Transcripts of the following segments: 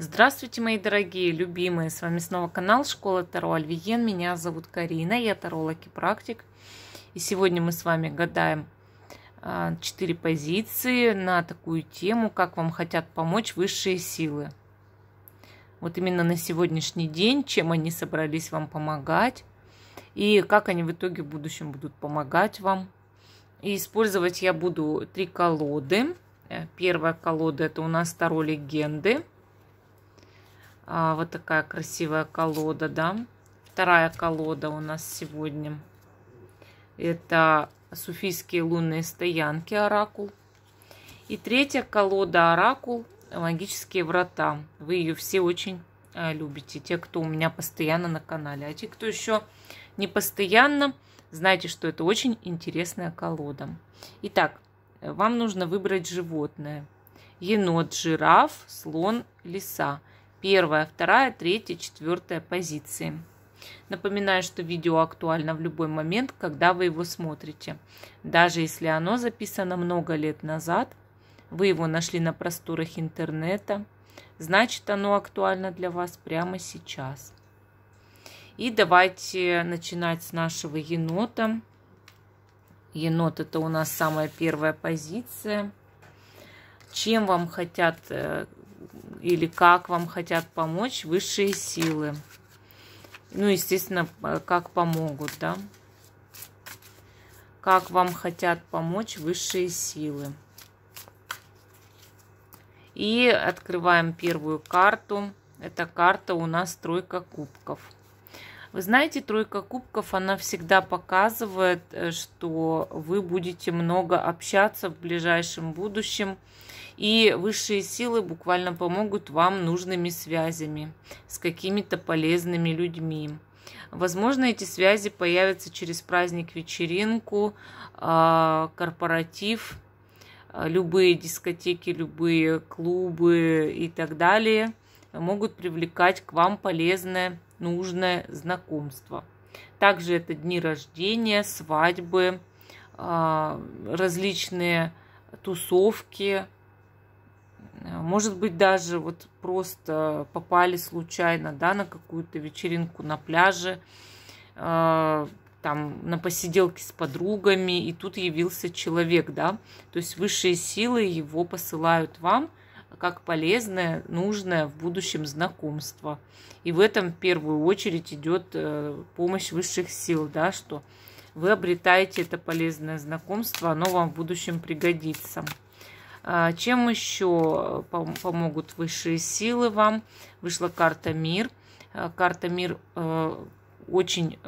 Здравствуйте, мои дорогие, любимые! С вами снова канал Школа Таро Альвиен. Меня зовут Карина, я таролог и практик. И сегодня мы с вами гадаем а, четыре позиции на такую тему, как вам хотят помочь высшие силы. Вот именно на сегодняшний день, чем они собрались вам помогать, и как они в итоге в будущем будут помогать вам. И использовать я буду три колоды. Э, первая колода это у нас Таро Легенды – а, вот такая красивая колода, да. Вторая колода у нас сегодня. Это суфийские лунные стоянки, оракул. И третья колода оракул, магические врата. Вы ее все очень а, любите. Те, кто у меня постоянно на канале. А те, кто еще не постоянно, знайте, что это очень интересная колода. Итак, вам нужно выбрать животное. Енот, жираф, слон, лиса – Первая, вторая, третья, четвертая позиции. Напоминаю, что видео актуально в любой момент, когда вы его смотрите. Даже если оно записано много лет назад, вы его нашли на просторах интернета, значит оно актуально для вас прямо сейчас. И давайте начинать с нашего енота. Енот это у нас самая первая позиция. Чем вам хотят э, или как вам хотят помочь высшие силы. Ну, естественно, э, как помогут, да. Как вам хотят помочь высшие силы. И открываем первую карту. Эта карта у нас тройка кубков. Вы знаете, тройка кубков, она всегда показывает, э, что вы будете много общаться в ближайшем будущем и высшие силы буквально помогут вам нужными связями с какими-то полезными людьми. Возможно, эти связи появятся через праздник, вечеринку, а, корпоратив, а, любые дискотеки, любые клубы и так далее могут привлекать к вам полезное, нужное знакомство. Также это дни рождения, свадьбы, а, различные тусовки, Э, может быть, даже вот просто попали случайно, да, на какую-то вечеринку на пляже, э, там, на посиделке с подругами, и тут явился человек, да, то есть высшие силы его посылают вам как полезное, нужное в будущем знакомство. И в этом в первую очередь идет э, помощь высших сил, да, что вы обретаете это полезное знакомство, оно вам в будущем пригодится. А, чем еще э, помогут высшие силы вам? Вышла карта «Мир». Э, карта «Мир» э, очень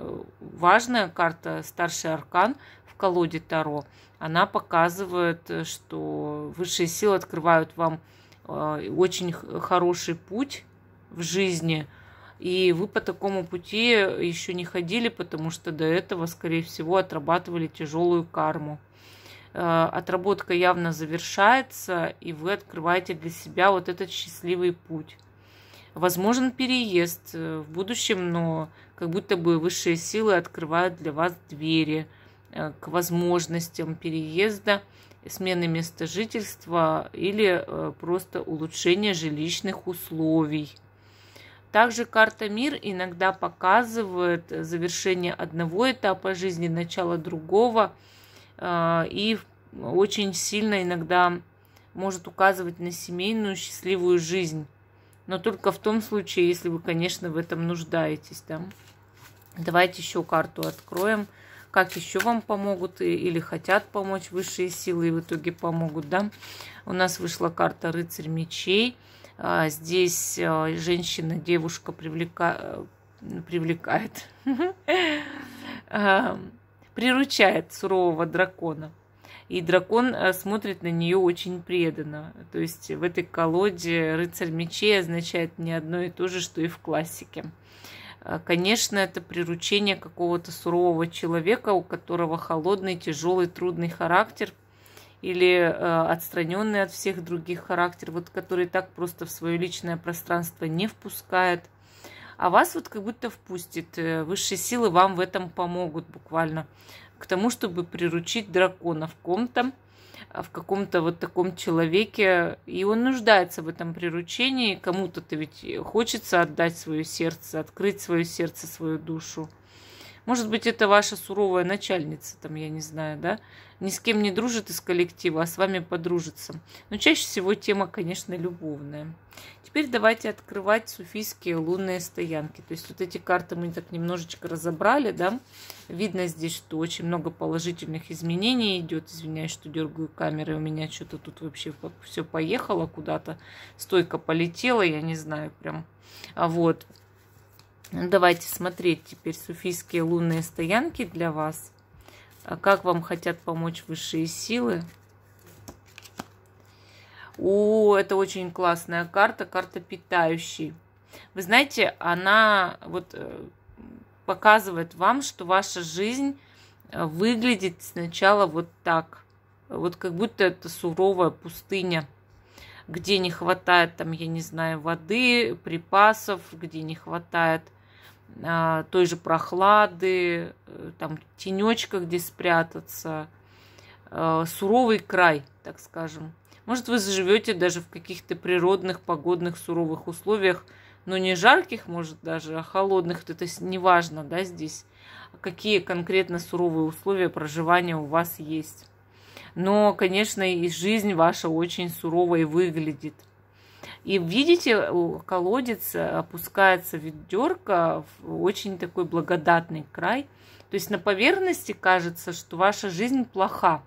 важная карта «Старший аркан» в колоде Таро. Она показывает, что высшие силы открывают вам очень хороший путь в жизни – и вы по такому пути еще не ходили, потому что до этого, скорее всего, отрабатывали тяжелую карму. Э, отработка явно завершается, и вы открываете для себя вот этот счастливый путь. Возможен переезд э, в будущем, но как будто бы высшие силы открывают для вас двери э, к возможностям переезда, смены места жительства или просто улучшения жилищных условий. Также карта «Мир» иногда показывает завершение одного этапа жизни, начало другого – а, и очень сильно иногда может указывать на семейную счастливую жизнь. Но только в том случае, если вы, конечно, в этом нуждаетесь. Да? Давайте еще карту откроем. Как еще вам помогут или хотят помочь высшие силы и в итоге помогут. Да? У нас вышла карта рыцарь мечей. А, здесь а, женщина, девушка привлека... привлекает приручает сурового дракона. И дракон э, смотрит на нее очень преданно. То есть в этой колоде рыцарь мечей означает не одно и то же, что и в классике. Э, конечно, это приручение какого-то сурового человека, у которого холодный, тяжелый, трудный характер, или э, отстраненный от всех других характер, вот который так просто в свое личное пространство не впускает – а вас вот как будто впустит. Э, высшие силы вам в этом помогут буквально к тому, чтобы приручить дракона в ком-то, а в каком-то вот таком человеке. И он нуждается в этом приручении. Кому-то-то ведь хочется отдать свое сердце, открыть свое сердце, свою душу. Может быть, это ваша суровая начальница, там, я не знаю, да? Ни с кем не дружит из коллектива, а с вами подружится. Но чаще всего тема, конечно, любовная. Теперь давайте открывать суфийские лунные стоянки. То есть вот эти карты мы так немножечко разобрали, да. Видно здесь, что очень много положительных изменений идет. Извиняюсь, что дергаю камеры, у меня что-то тут вообще все поехало куда-то. Стойка полетела, я не знаю прям. А вот. Давайте смотреть теперь суфийские лунные стоянки для вас. А как вам хотят помочь высшие силы? О, это очень классная карта, карта питающий. Вы знаете, она вот э, показывает вам, что ваша жизнь э, выглядит сначала вот так. Вот как будто это суровая пустыня, где не хватает, там, я не знаю, воды, припасов, где не хватает а, той же прохлады, э, там, тенечка, где спрятаться. А, суровый край, так скажем. Может, вы заживете даже в каких-то природных, погодных, суровых условиях, но не жарких, может, даже, а холодных. Это неважно, да, здесь, какие конкретно суровые условия проживания у вас есть. Но, конечно, и жизнь ваша очень суровой выглядит. И видите, колодец э, опускается ведерко в очень такой благодатный край. То есть на поверхности кажется, что ваша жизнь плоха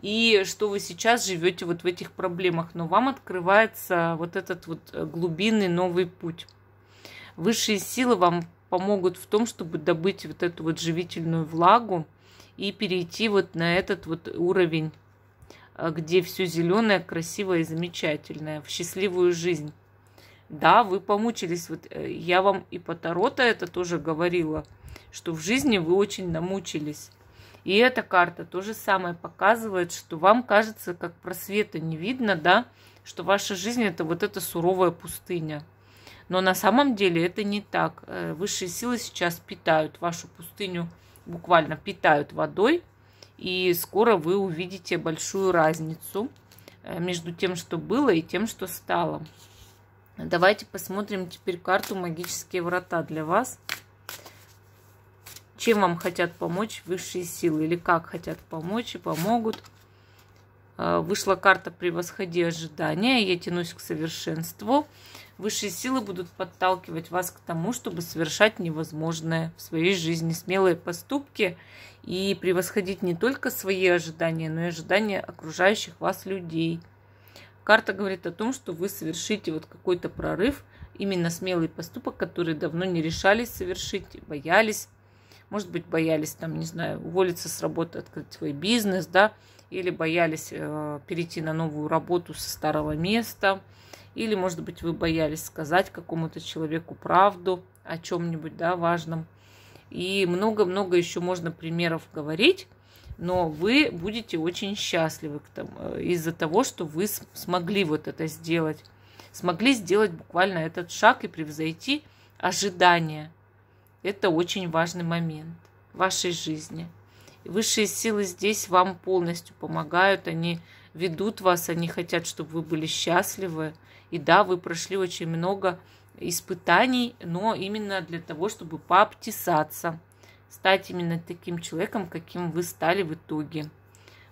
и что вы сейчас живете вот в этих проблемах, но вам открывается вот этот вот э, глубинный новый путь. Высшие силы вам помогут в том, чтобы добыть вот эту вот живительную влагу и перейти вот на этот вот уровень, э, где все зеленое, красивое и замечательное, в счастливую жизнь. Да, вы помучились. Вот э, я вам и по Тарота это тоже говорила, что в жизни вы очень намучились и эта карта то же самое показывает, что вам кажется, как просвета не видно, да, что ваша жизнь это вот эта суровая пустыня. Но на самом деле это не так. Э, высшие силы сейчас питают вашу пустыню, буквально питают водой, и скоро вы увидите большую разницу э, между тем, что было, и тем, что стало. Давайте посмотрим теперь карту «Магические врата» для вас чем вам хотят помочь высшие силы или как хотят помочь и помогут. Э, вышла карта «Превосходи ожидания», я тянусь к совершенству. Высшие силы будут подталкивать вас к тому, чтобы совершать невозможное в своей жизни, смелые поступки и превосходить не только свои ожидания, но и ожидания окружающих вас людей. Карта говорит о том, что вы совершите вот какой-то прорыв, именно смелый поступок, который давно не решались совершить, боялись, может быть, боялись там, не знаю, уволиться с работы, открыть свой бизнес, да, или боялись э, перейти на новую работу со старого места, или, может быть, вы боялись сказать какому-то человеку правду о чем-нибудь, да, важном. И много-много еще можно примеров говорить, но вы будете очень счастливы э, из-за того, что вы смогли вот это сделать. Смогли сделать буквально этот шаг и превзойти ожидания. Это очень важный момент в вашей жизни. Высшие силы здесь вам полностью помогают, они ведут вас, они хотят, чтобы вы были счастливы. И да, вы прошли очень много испытаний, но именно для того, чтобы пообтесаться, стать именно таким человеком, каким вы стали в итоге.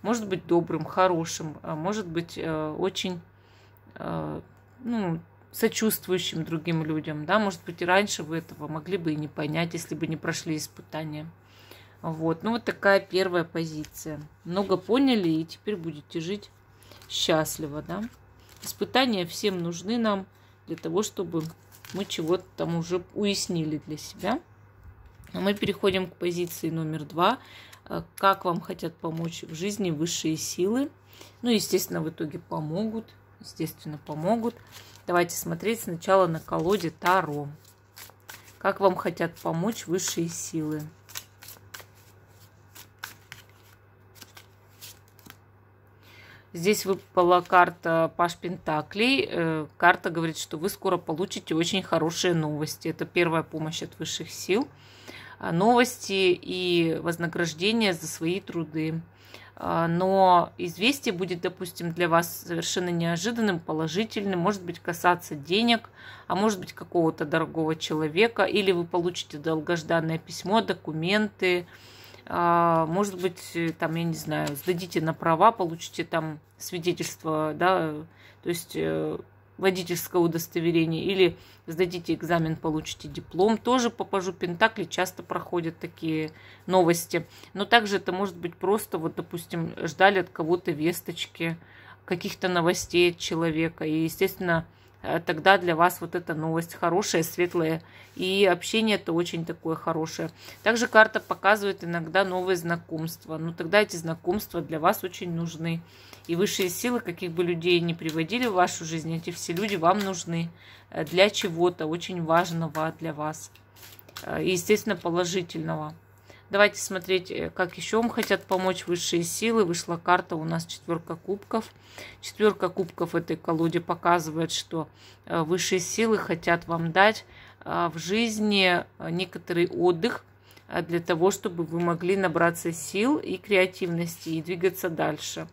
Может быть добрым, хорошим, а может быть э, очень э, ну, сочувствующим другим людям. Да? Может быть, и раньше вы этого могли бы и не понять, если бы не прошли испытания. Вот, ну вот такая первая позиция. Много поняли и теперь будете жить счастливо, да. Испытания всем нужны нам для того, чтобы мы чего-то там уже уяснили для себя. А мы переходим к позиции номер два. Э, как вам хотят помочь в жизни высшие силы? Ну, естественно, в итоге помогут. Естественно, помогут. Давайте смотреть сначала на колоде Таро. Как вам хотят помочь высшие силы? Здесь выпала карта Паш Пентаклей. Э, карта говорит, что вы скоро получите очень хорошие новости. Это первая помощь от высших сил. А, новости и вознаграждение за свои труды. А, но известие будет, допустим, для вас совершенно неожиданным, положительным, может быть, касаться денег, а может быть, какого-то дорогого человека, или вы получите долгожданное письмо, документы, а, может быть, э, там, я не знаю, сдадите на права, получите там свидетельство, да, то есть э, водительское удостоверение или сдадите экзамен, получите диплом. Тоже по пажу Пентакли часто проходят такие новости. Но также это может быть просто, вот, допустим, ждали от кого-то весточки, каких-то новостей от человека. И, естественно, Э, тогда для вас вот эта новость хорошая, светлая, и общение это очень такое хорошее. Также карта показывает иногда новые знакомства, но ну, тогда эти знакомства для вас очень нужны. И высшие силы, каких бы людей не приводили в вашу жизнь, эти все люди вам нужны э, для чего-то очень важного для вас. Э, и, естественно, положительного. Давайте смотреть, э, как еще вам хотят помочь высшие силы. Вышла карта у нас четверка кубков. Четверка кубков в этой колоде показывает, что э, высшие силы хотят вам дать э, в жизни некоторый отдых для того, чтобы вы могли набраться сил и креативности и двигаться дальше.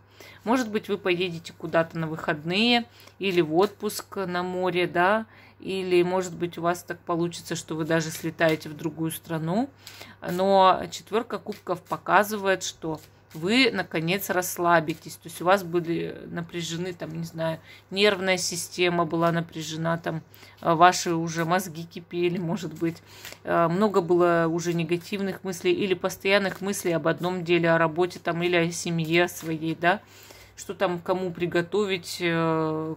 Может быть, вы поедете куда-то на выходные или в отпуск на море, да, или, может быть, у вас так получится, что вы даже слетаете в другую страну. Но четверка кубков показывает, что вы, наконец, расслабитесь. То есть у вас были напряжены, там, не знаю, нервная система была напряжена, там, э, ваши уже мозги кипели, может быть. Э, много было уже негативных мыслей или постоянных мыслей об одном деле, о работе, там, или о семье своей, да что там кому приготовить, э,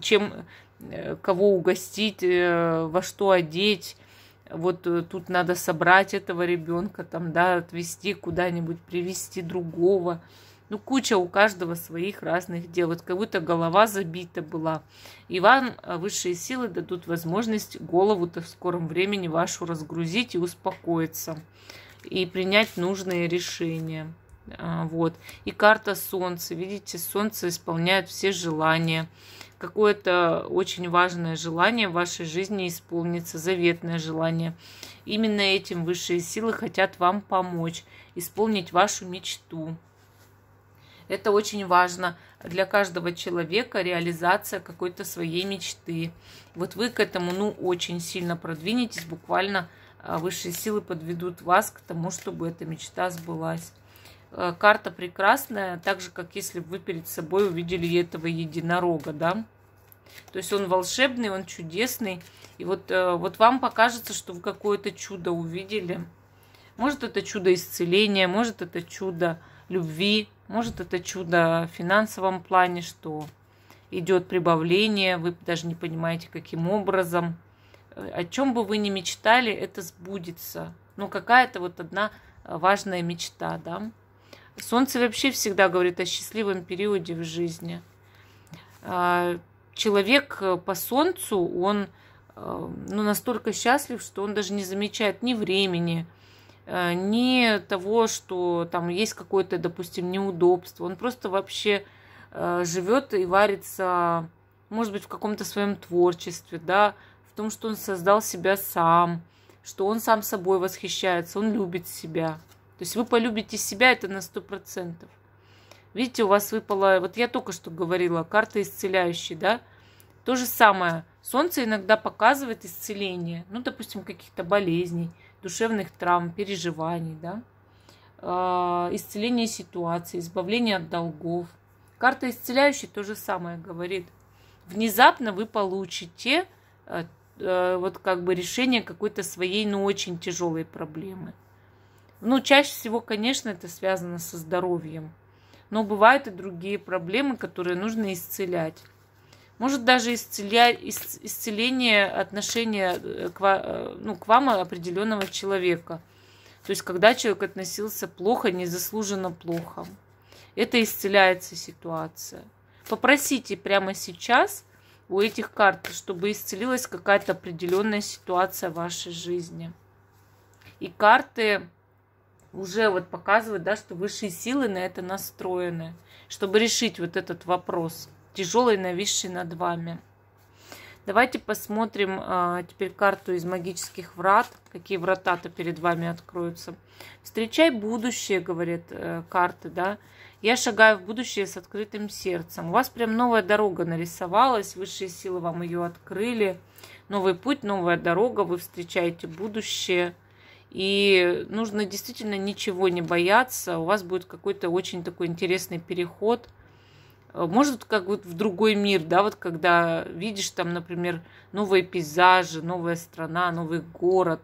чем, Э, кого угостить, э, во что одеть. Вот э, тут надо собрать этого ребенка, там, да, отвезти куда-нибудь, привести другого. Ну, куча у каждого своих разных дел. Вот как будто голова забита была. И вам а, высшие силы дадут возможность голову-то в скором времени вашу разгрузить и успокоиться. И принять нужные решения. А, вот. И карта Солнца. Видите, Солнце исполняет все желания какое-то очень важное желание в вашей жизни исполнится, заветное желание. Именно этим высшие силы хотят вам помочь, исполнить вашу мечту. Это очень важно для каждого человека, реализация какой-то своей мечты. Вот вы к этому, ну, очень сильно продвинетесь, буквально а, высшие силы подведут вас к тому, чтобы эта мечта сбылась. Э, карта прекрасная, так же, как если бы вы перед собой увидели этого единорога, да. То есть он волшебный, он чудесный. И вот, э, вот вам покажется, что вы какое-то чудо увидели. Может, это чудо исцеления, может, это чудо любви, может, это чудо в финансовом плане, что идет прибавление, вы даже не понимаете, каким образом. Э, о чем бы вы ни мечтали, это сбудется. Ну, какая-то вот одна важная мечта, да. Солнце вообще всегда говорит о счастливом периоде в жизни. А, человек э, по Солнцу, он э, ну, настолько счастлив, что он даже не замечает ни времени, э, ни того, что там есть какое-то, допустим, неудобство. Он просто вообще живет и варится, может быть, в каком-то своем творчестве, да, в том, что он создал себя сам, что он сам собой восхищается, он любит себя. То есть вы полюбите себя, это на сто процентов. Видите, у вас выпала, вот я только что говорила, карта исцеляющая, да? То же самое, солнце иногда показывает исцеление, ну, допустим, каких-то болезней, душевных травм, переживаний, да? А, исцеление ситуации, избавление от долгов. Карта исцеляющая то же самое говорит. Внезапно вы получите э, э, вот как бы решение какой-то своей, но ну, очень тяжелой проблемы. Ну, чаще всего, конечно, это связано со здоровьем. Но бывают и другие проблемы, которые нужно исцелять. Может даже исцелять исцеление отношения э, к, э, ну, к вам определенного человека. То есть, когда человек относился плохо, незаслуженно плохо. Это исцеляется ситуация. Попросите прямо сейчас у этих карт, чтобы исцелилась какая-то определенная ситуация в вашей жизни. И карты уже вот показывает, да, что высшие силы на это настроены, чтобы решить вот этот вопрос, тяжелый, нависший над вами. Давайте посмотрим а, теперь карту из магических врат. Какие врата-то перед вами откроются. Встречай будущее, говорят э, карты, да. Я шагаю в будущее с открытым сердцем. У вас прям новая дорога нарисовалась, высшие силы вам ее открыли. Новый путь, новая дорога, вы встречаете будущее. И нужно действительно ничего не бояться. У вас будет какой-то очень такой интересный переход. Э, может, как вот в другой мир, да, вот когда видишь там, например, новые пейзажи, новая страна, новый город.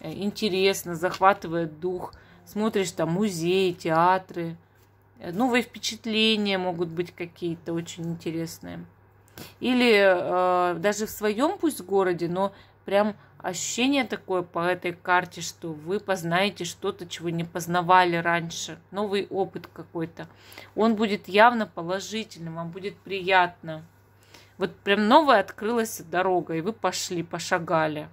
Э, интересно, захватывает дух. Смотришь там музеи, театры. Э, новые впечатления могут быть какие-то очень интересные. Или э, даже в своем пусть городе, но прям ощущение такое по этой карте, что вы познаете что-то, чего не познавали раньше, новый опыт какой-то. Он будет явно положительным, вам будет приятно. Вот прям новая открылась дорога, и вы пошли, пошагали.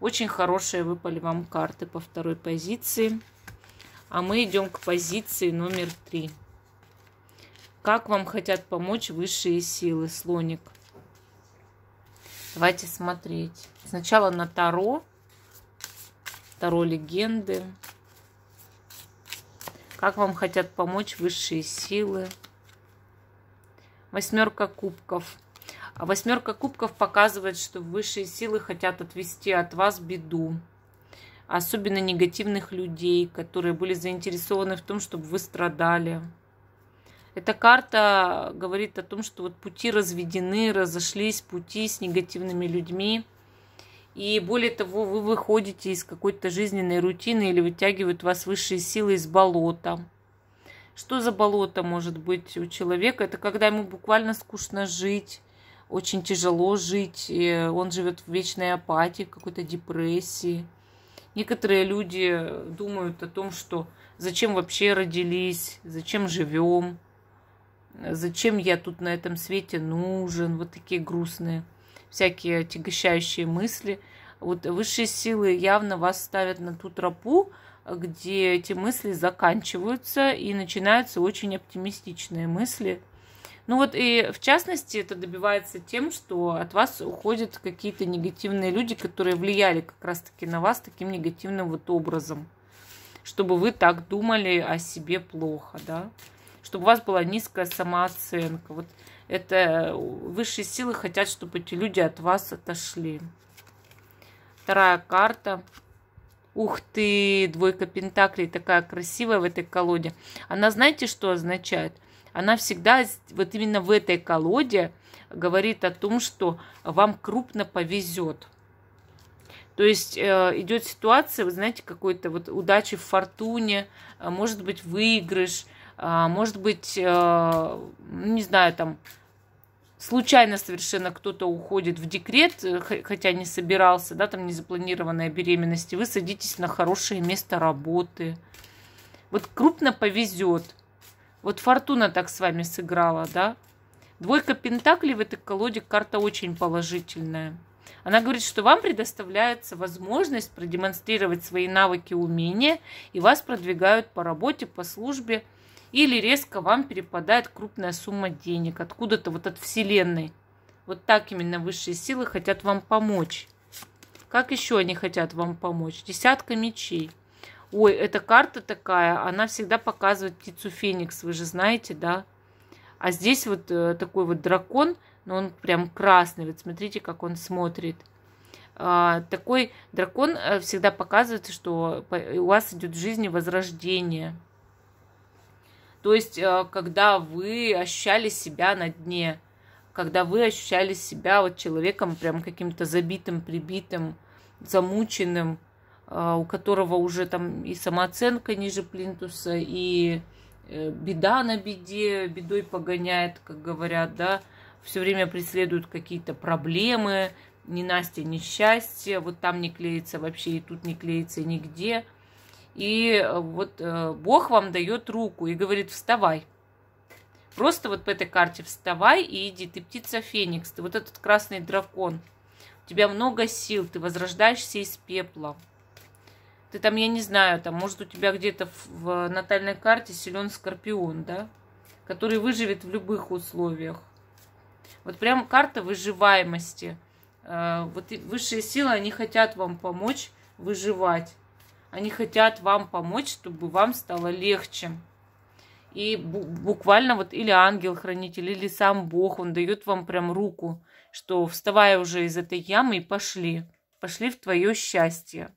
Очень хорошие выпали вам карты по второй позиции. А мы идем к позиции номер три. Как вам хотят помочь высшие силы, слоник? Давайте смотреть. Сначала на Таро. Таро легенды. Как вам хотят помочь высшие силы. Восьмерка кубков. А восьмерка кубков показывает, что высшие силы хотят отвести от вас беду. Особенно негативных людей, которые были заинтересованы в том, чтобы вы страдали. Эта карта говорит о том, что вот пути разведены, разошлись пути с негативными людьми. И более того, вы выходите из какой-то жизненной рутины или вытягивают вас высшие силы из болота. Что за болото может быть у человека? Это когда ему буквально скучно жить, очень тяжело жить, он живет в вечной апатии, в какой-то депрессии. Некоторые люди думают о том, что зачем вообще родились, зачем живем, зачем я тут на этом свете нужен, вот такие грустные всякие тягощающие мысли. Вот высшие силы явно вас ставят на ту тропу, где эти мысли заканчиваются и начинаются очень оптимистичные мысли. Ну вот и в частности это добивается тем, что от вас уходят какие-то негативные люди, которые влияли как раз-таки на вас таким негативным вот образом, чтобы вы так думали о себе плохо, да, чтобы у вас была низкая самооценка. Вот это высшие силы хотят, чтобы эти люди от вас отошли. Вторая карта. Ух ты, двойка пентаклей такая красивая в этой колоде. Она знаете, что означает? Она всегда вот именно в этой колоде говорит о том, что вам крупно повезет. То есть э, идет ситуация, вы знаете, какой-то вот удачи в фортуне, э, может быть выигрыш, э, может быть, э, ну, не знаю, там случайно совершенно кто-то уходит в декрет, э, хотя не собирался, да, там незапланированная беременность, и вы садитесь на хорошее место работы. Вот крупно повезет. Вот фортуна так с вами сыграла, да? Двойка пентаклей в этой колоде карта очень положительная. Она говорит, что вам предоставляется возможность продемонстрировать свои навыки, умения, и вас продвигают по работе, по службе – или резко вам перепадает крупная сумма денег откуда-то вот от Вселенной. Вот так именно высшие силы хотят вам помочь. Как еще они хотят вам помочь? Десятка мечей. Ой, эта карта такая, она всегда показывает птицу Феникс, вы же знаете, да? А здесь вот э, такой вот дракон, но он прям красный, вот смотрите, как он смотрит. А, такой дракон э, всегда показывает, что у вас идет в жизни возрождение. То есть, э, когда вы ощущали себя на дне, когда вы ощущали себя вот человеком прям каким-то забитым, прибитым, замученным, э, у которого уже там и самооценка ниже плинтуса, и э, беда на беде, бедой погоняет, как говорят, да, все время преследуют какие-то проблемы, ненастье, счастье, вот там не клеится вообще, и тут не клеится нигде. И э, вот э, Бог вам дает руку и говорит, вставай. Просто вот по этой карте вставай и иди. Ты птица Феникс, ты вот этот красный дракон. У тебя много сил, ты возрождаешься из пепла. Ты там, я не знаю, там, может, у тебя где-то в натальной карте силен скорпион, да? Который выживет в любых условиях. Вот прям карта выживаемости. Э, вот высшие силы, они хотят вам помочь выживать. Они хотят вам помочь, чтобы вам стало легче. И буквально вот или ангел-хранитель, или сам Бог, он дает вам прям руку, что вставая уже из этой ямы и пошли. Пошли в твое счастье.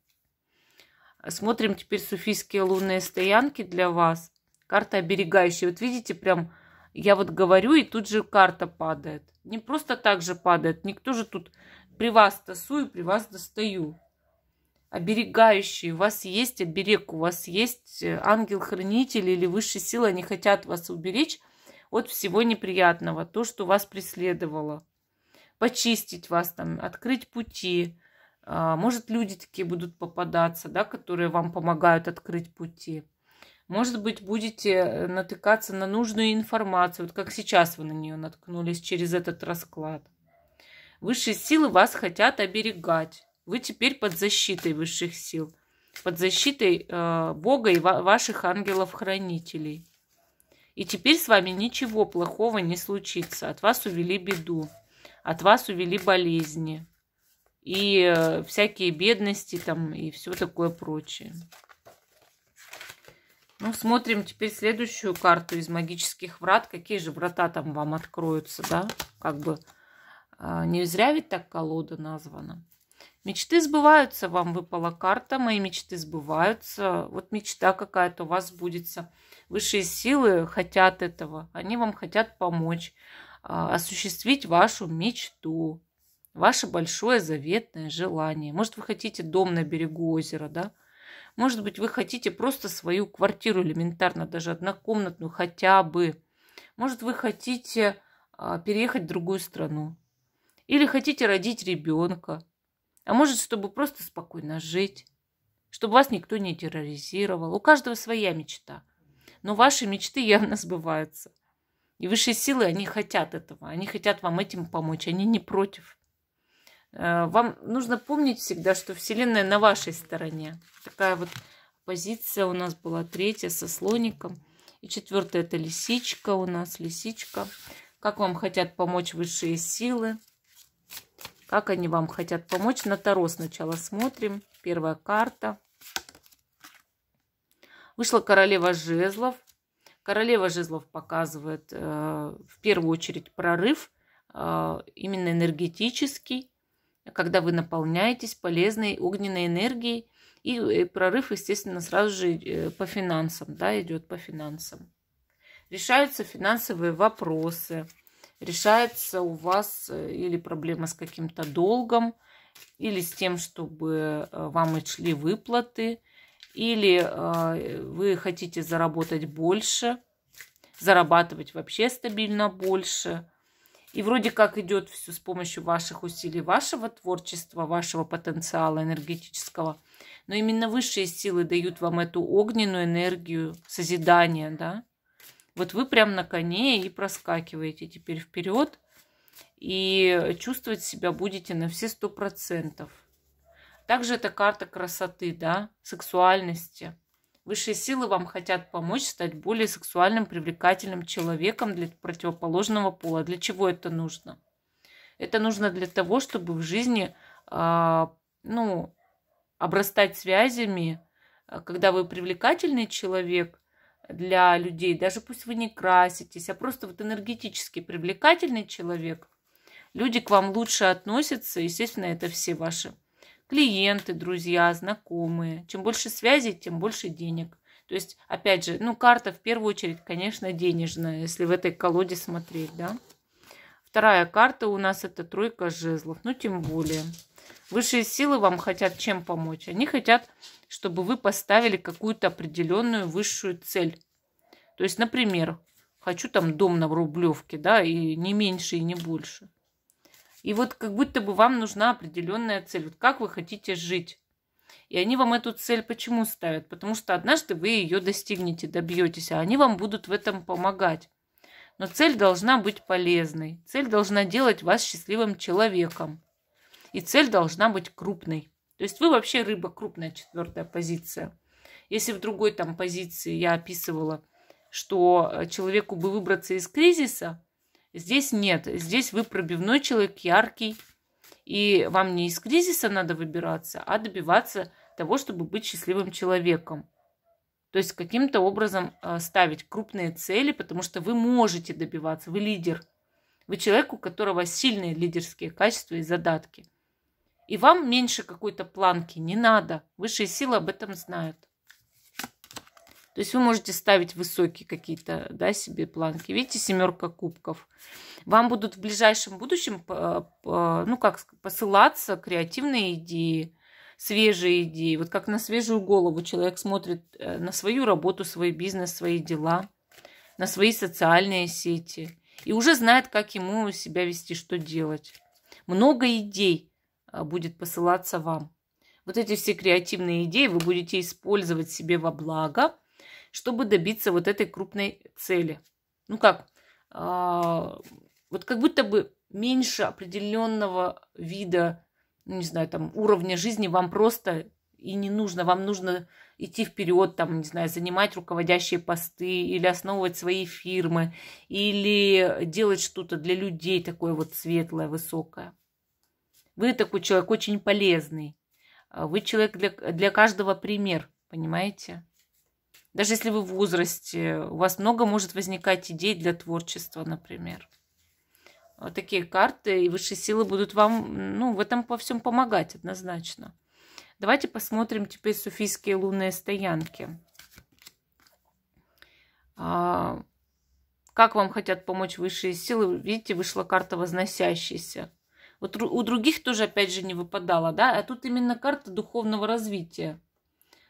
Смотрим теперь суфийские лунные стоянки для вас. Карта оберегающая. Вот видите, прям я вот говорю, и тут же карта падает. Не просто так же падает. Никто же тут при вас тасую, при вас достаю оберегающие. У вас есть оберег, у вас есть э, ангел-хранитель или высшие силы, они хотят вас уберечь от всего неприятного, то, что вас преследовало. Почистить вас там, открыть пути. А, может, люди такие будут попадаться, да, которые вам помогают открыть пути. Может быть, будете э, натыкаться на нужную информацию, вот как сейчас вы на нее наткнулись через этот расклад. Высшие силы вас хотят оберегать вы теперь под защитой высших сил, под защитой э, Бога и ва- ваших ангелов-хранителей. И теперь с вами ничего плохого не случится. От вас увели беду, от вас увели болезни и э, всякие бедности там и все такое прочее. Ну, смотрим теперь следующую карту из магических врат. Какие же врата там вам откроются, да? Как бы э, не зря ведь так колода названа. Мечты сбываются, вам выпала карта, мои мечты сбываются. Вот мечта какая-то у вас будет. Высшие силы хотят этого, они вам хотят помочь а, осуществить вашу мечту, ваше большое заветное желание. Может, вы хотите дом на берегу озера, да? Может быть, вы хотите просто свою квартиру элементарно, даже однокомнатную хотя бы. Может, вы хотите а, переехать в другую страну. Или хотите родить ребенка. А может, чтобы просто спокойно жить, чтобы вас никто не терроризировал. У каждого своя мечта. Но ваши мечты явно сбываются. И высшие силы, они хотят этого. Они хотят вам этим помочь. Они не против. Э, вам нужно помнить всегда, что Вселенная на вашей стороне. Такая вот позиция у нас была третья со слоником. И четвертая это лисичка у нас, лисичка. Как вам хотят помочь высшие силы? как они вам хотят помочь. На Таро сначала смотрим. Первая карта. Вышла королева жезлов. Королева жезлов показывает э, в первую очередь прорыв, э, именно энергетический, когда вы наполняетесь полезной огненной энергией. И, и э, прорыв, естественно, сразу же э, по финансам, да, идет по финансам. Решаются финансовые вопросы решается у вас э, или проблема с каким-то долгом, или с тем, чтобы э, вам и шли выплаты, или э, вы хотите заработать больше, зарабатывать вообще стабильно больше. И вроде как идет все с помощью ваших усилий, вашего творчества, вашего потенциала энергетического. Но именно высшие силы дают вам эту огненную энергию созидания, да, вот вы прям на коне и проскакиваете теперь вперед. И чувствовать себя будете на все сто процентов. Также это карта красоты, да, сексуальности. Высшие силы вам хотят помочь стать более сексуальным, привлекательным человеком для противоположного пола. Для чего это нужно? Это нужно для того, чтобы в жизни, а, ну, обрастать связями. Когда вы привлекательный человек, для людей. Даже пусть вы не краситесь, а просто вот энергетически привлекательный человек. Люди к вам лучше относятся. Естественно, это все ваши клиенты, друзья, знакомые. Чем больше связей, тем больше денег. То есть, опять же, ну, карта в первую очередь, конечно, денежная, если в этой колоде смотреть, да. Вторая карта у нас это тройка жезлов, ну, тем более. Высшие силы вам хотят чем помочь? Они хотят, чтобы вы поставили какую-то определенную высшую цель. То есть, например, хочу там дом на Рублевке, да, и не меньше, и не больше. И вот как будто бы вам нужна определенная цель. Вот как вы хотите жить? И они вам эту цель почему ставят? Потому что однажды вы ее достигнете, добьетесь, а они вам будут в этом помогать. Но цель должна быть полезной. Цель должна делать вас счастливым человеком. И цель должна быть крупной. То есть вы вообще рыба крупная четвертая позиция. Если в другой там позиции я описывала, что э, человеку бы выбраться из кризиса, здесь нет. Здесь вы пробивной человек, яркий. И вам не из кризиса надо выбираться, а добиваться того, чтобы быть счастливым человеком. То есть каким-то образом э, ставить крупные цели, потому что вы можете добиваться, вы лидер. Вы человек, у которого сильные лидерские качества и задатки – и вам меньше какой-то планки не надо. Высшие силы об этом знают. То есть вы можете ставить высокие какие-то да, себе планки. Видите, семерка кубков. Вам будут в ближайшем будущем э, ну, как, посылаться креативные идеи, свежие идеи. Вот как на свежую голову человек смотрит э, на свою работу, свой бизнес, свои дела, на свои социальные сети. И уже знает, как ему себя вести, что делать. Много идей а, будет посылаться вам. Вот эти все креативные идеи вы будете использовать себе во благо, чтобы добиться вот этой крупной цели. Ну как, а, вот как будто бы меньше определенного вида, ну, не знаю, там уровня жизни вам просто и не нужно. Вам нужно идти вперед, там, не знаю, занимать руководящие посты или основывать свои фирмы, или делать что-то для людей такое вот светлое, высокое. Вы такой человек очень полезный. А вы человек для, для каждого пример, понимаете? Даже если вы в возрасте, у вас много может возникать идей для творчества, например. Вот такие карты и высшие силы будут вам ну, в этом по всем помогать однозначно. Давайте посмотрим теперь суфийские лунные стоянки. А, как вам хотят помочь высшие силы? Видите, вышла карта возносящейся. Вот у других тоже, опять же, не выпадало, да, а тут именно карта духовного развития.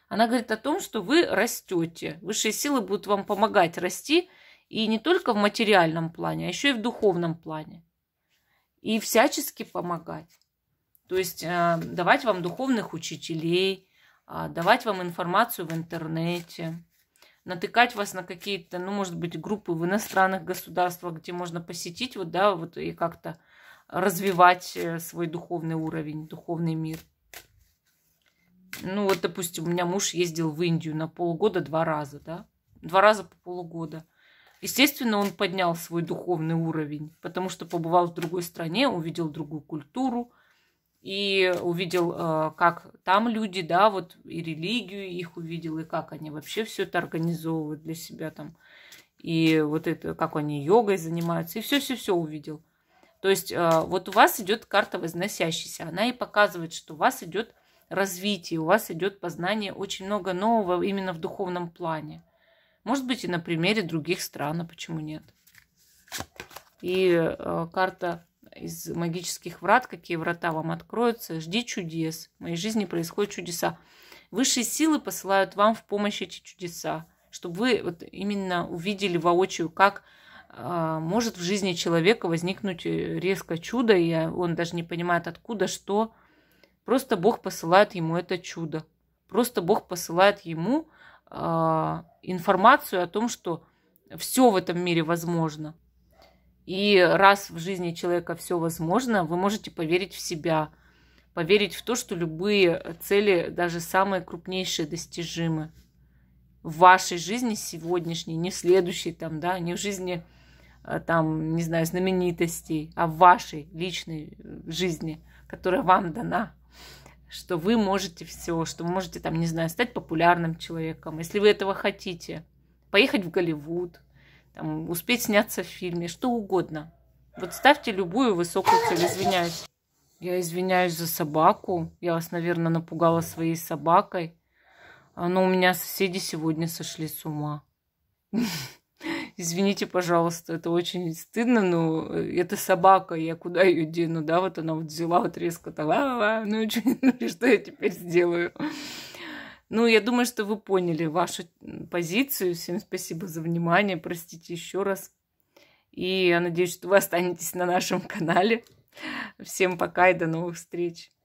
Она говорит о том, что вы растете, высшие силы будут вам помогать расти, и не только в материальном плане, а еще и в духовном плане. И всячески помогать. То есть э, давать вам духовных учителей, а, давать вам информацию в интернете, натыкать вас на какие-то, ну, может быть, группы в иностранных государствах, где можно посетить, вот, да, вот и как-то развивать э, свой духовный уровень, духовный мир. Ну вот, допустим, у меня муж ездил в Индию на полгода два раза, да? Два раза по полугода. Естественно, он поднял свой духовный уровень, потому что побывал в другой стране, увидел другую культуру и увидел, э, как там люди, да, вот и религию их увидел, и как они вообще все это организовывают для себя там. И вот это, как они йогой занимаются, и все-все-все увидел. То есть а, вот у вас идет карта возносящаяся. Она и показывает, что у вас идет развитие, у вас идет познание очень много нового именно в духовном плане. Может быть, и на примере других стран, а почему нет? И а, карта из магических врат, какие врата вам откроются. Жди чудес. В моей жизни происходят чудеса. Высшие силы посылают вам в помощь эти чудеса, чтобы вы вот именно увидели воочию, как а, может в жизни человека возникнуть э, резко чудо, и он даже не понимает откуда, что. Просто Бог посылает ему это чудо. Просто Бог посылает ему а, информацию о том, что все в этом мире возможно. И раз в жизни человека все возможно, вы можете поверить в себя, поверить в то, что любые цели, даже самые крупнейшие, достижимы в вашей жизни сегодняшней, не в следующей там, да, не в жизни Э, там, не знаю, знаменитостей, а в вашей личной э, жизни, которая вам дана, что вы можете все, что вы можете, там, не знаю, стать популярным человеком, если вы этого хотите, поехать в Голливуд, там, успеть сняться в фильме, что угодно. Вот ставьте любую высокую цель, извиняюсь. Я извиняюсь за собаку. Я вас, наверное, напугала своей собакой. А, Но ну, у меня соседи сегодня сошли с ума. извините, пожалуйста, это очень стыдно, но э, это собака, я куда ее дену, да, вот она вот взяла вот резко, там, а -а -а, ну, ну что я теперь сделаю? Ну, я думаю, что вы поняли вашу позицию. Всем спасибо за внимание. Простите еще раз. И я надеюсь, что вы останетесь на нашем канале. Всем пока и до новых встреч.